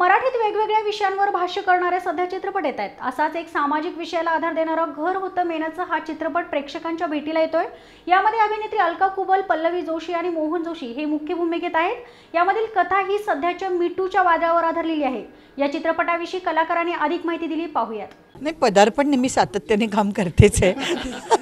मराठीत वेगवेगळ्या विषयांवर भाष्य करणारे सध्या चित्रपट येत आहेत असाच एक सामाजिक विषयाला आधार देणारा घर होतं मेनाचं हा चित्रपट प्रेक्षकांच्या भेटीला येतोय यामध्ये अभिनेत्री अलका कुबल पल्लवी जोशी आणि मोहन जोशी हे मुख्य भूमिकेत आहेत यामधील कथा ही सध्याच्या मिटूच्या वादावर आधारलेली आहे या चित्रपटाविषयी कलाकारांनी अधिक माहिती दिली पाहूयात नाही पदार्पण नेहमी सातत्याने काम करतेच आहे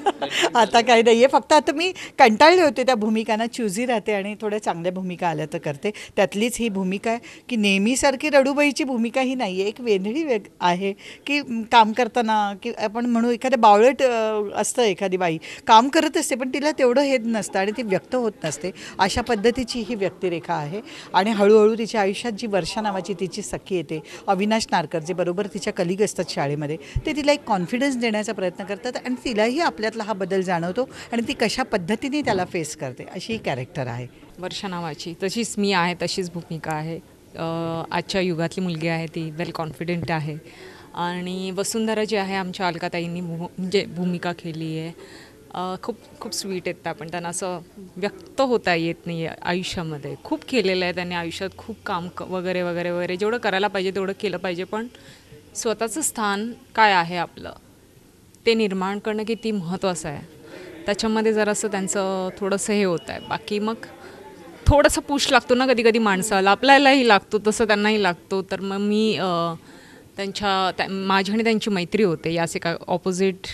आता काही नाही आहे फक्त आता मी कंटाळले होते त्या भूमिकांना चुजी राहते आणि थोड्या चांगल्या भूमिका आल्या तर करते त्यातलीच ही भूमिका आहे की नेहमीसारखी रडूबाईची भूमिका ही नाही आहे एक वेंधळी वेग आहे की काम करताना की आपण म्हणू एखादं बावळट असतं एखादी बाई काम करत असते पण तिला तेवढं हे नसतं आणि ती व्यक्त होत नसते अशा पद्धतीची ही व्यक्तिरेखा आहे आणि हळूहळू तिच्या आयुष्यात जी वर्षा नावाची तिची सखी येते अविनाश नारकर जे बरोबर तिच्या कलिग असतात शाळेमध्ये ते तिला एक कॉन्फिडन्स देण्याचा प्रयत्न करतात आणि तिलाही आपल्यातला हा बदल जाणवतो आणि ती कशा पद्धतीने त्याला फेस करते अशी कॅरेक्टर आहे वर्षा नावाची तशीच मी आहे तशीच भूमिका आहे आजच्या युगातली मुलगी आहे ती वेल कॉन्फिडेंट आहे आणि वसुंधरा जी आहे आमच्या अलकाताईंनी म्हणजे भूमिका केली आहे खूप खूप स्वीट आहेत त्या पण त्यांना असं व्यक्त होता येत नाही आहे आयुष्यामध्ये खूप केलेलं आहे त्यांनी आयुष्यात खूप काम क वगैरे वगैरे वगैरे जेवढं करायला पाहिजे तेवढं केलं पाहिजे पण स्वतःचं स्थान काय आहे आपलं ते निर्माण करणं किती महत्त्वाचं आहे त्याच्यामध्ये जरासं त्यांचं थोडंसं हे होत आहे बाकी मग थोडंसं पुश लागतो ना कधी कधी माणसाला आपल्यालाही लागतो तसं त्यांनाही लागतो तर मग मी त्यांच्या त्या माझी आणि त्यांची मैत्री होते या असे काय ऑपोजिट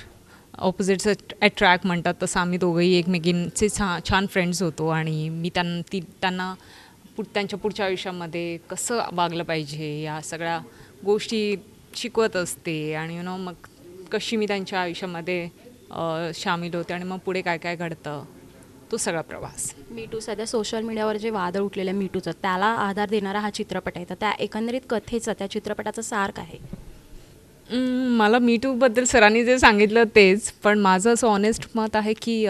ऑपोजिटचं अट्रॅक्ट म्हणतात तसं आम्ही दोघंही एकमेकींचे छान छान फ्रेंड्स होतो आणि मी त्यां ती त्यांना पु त्यांच्या पुढच्या आयुष्यामध्ये कसं वागलं पाहिजे या सगळ्या गोष्टी शिकवत असते आणि यु नो मग कशी मी त्यांच्या आयुष्यामध्ये सामील होते आणि मग पुढे काय काय घडतं तो सगळा प्रवास मीटू सध्या सोशल मीडियावर जे वादळ उठलेलं आहे मीटूचं त्याला आधार देणारा हा चित्रपट आहे तर त्या एकंदरीत कथेचं त्या चित्रपटाचं सार काय मला मीटूबद्दल सरांनी जे सांगितलं तेच पण माझं असं ऑनेस्ट मत आहे की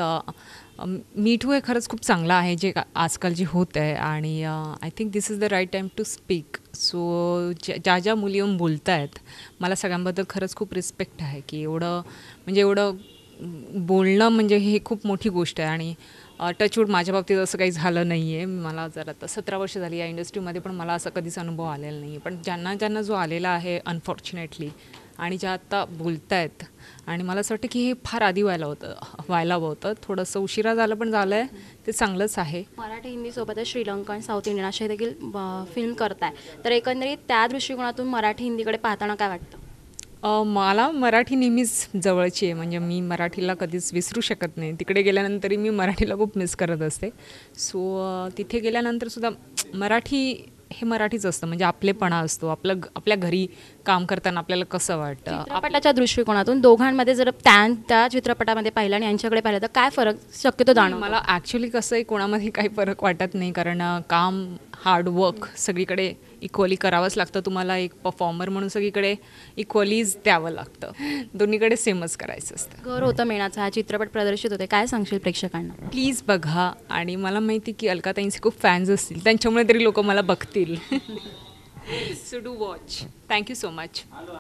मी टू हे खरंच खूप चांगलं आहे जे आजकाल जे होत आहे आणि I think this is the right time to speak so ज्या ज्या मुली येऊन बोलत आहेत मला सगळ्यांबद्दल खरंच खूप रिस्पेक्ट आहे की एवढं म्हणजे एवढं बोलणं म्हणजे हे खूप मोठी गोष्ट आहे आणि टचवूड माझ्या बाबतीत असं काही झालं नाही आहे मला जरा आता सतरा वर्ष झाली या इंडस्ट्रीमध्ये पण मला असा कधीच अनुभव आलेला नाही आहे पण ज्यांना ज्यांना जो आलेला आहे अनफॉर्च्युनेटली आणि ज्या आत्ता बोलतायत आणि मला असं वाटतं की हे फार आधी व्हायला होतं व्हायला हवं होतं थोडंसं उशिरा झालं पण झालं आहे ते चांगलंच आहे मराठी हिंदीसोबतच श्रीलंकन साऊथ इंडियन असे देखील फिल्म करताय तर एकंदरीत त्या दृष्टिकोनातून मराठी हिंदीकडे पाहताना काय वाटतं मला मराठी नेहमीच जवळची आहे म्हणजे मी मराठीला कधीच विसरू शकत नाही तिकडे गेल्यानंतरही मी मराठीला खूप मिस करत असते सो तिथे गेल्यानंतरसुद्धा मराठी हे मराठीच असतं म्हणजे आपलेपणा असतो आपलं आपल्या घरी काम करताना आपल्याला कसं वाटतं आपल्याच्या दृष्टिकोनातून दोघांमध्ये जर त्या त्या चित्रपटामध्ये पाहिलं आणि यांच्याकडे पाहिलं तर काय फरक शक्यतो जाणं मला ॲक्च्युली आहे कोणामध्ये काही फरक वाटत नाही कारण काम हार्डवर्क सगळीकडे इक्वली करावंच लागतं तुम्हाला एक परफॉर्मर म्हणून सगळीकडे इक्वलीज द्यावं लागतं दोन्हीकडे सेमच करायचं असतं घर होतं मेणाचा हा चित्रपट प्रदर्शित होते काय सांगशील प्रेक्षकांना प्लीज बघा आणि मला माहिती की अलका ताईंचे खूप फॅन्स असतील त्यांच्यामुळे तरी लोक मला बघतील so do watch thank you so much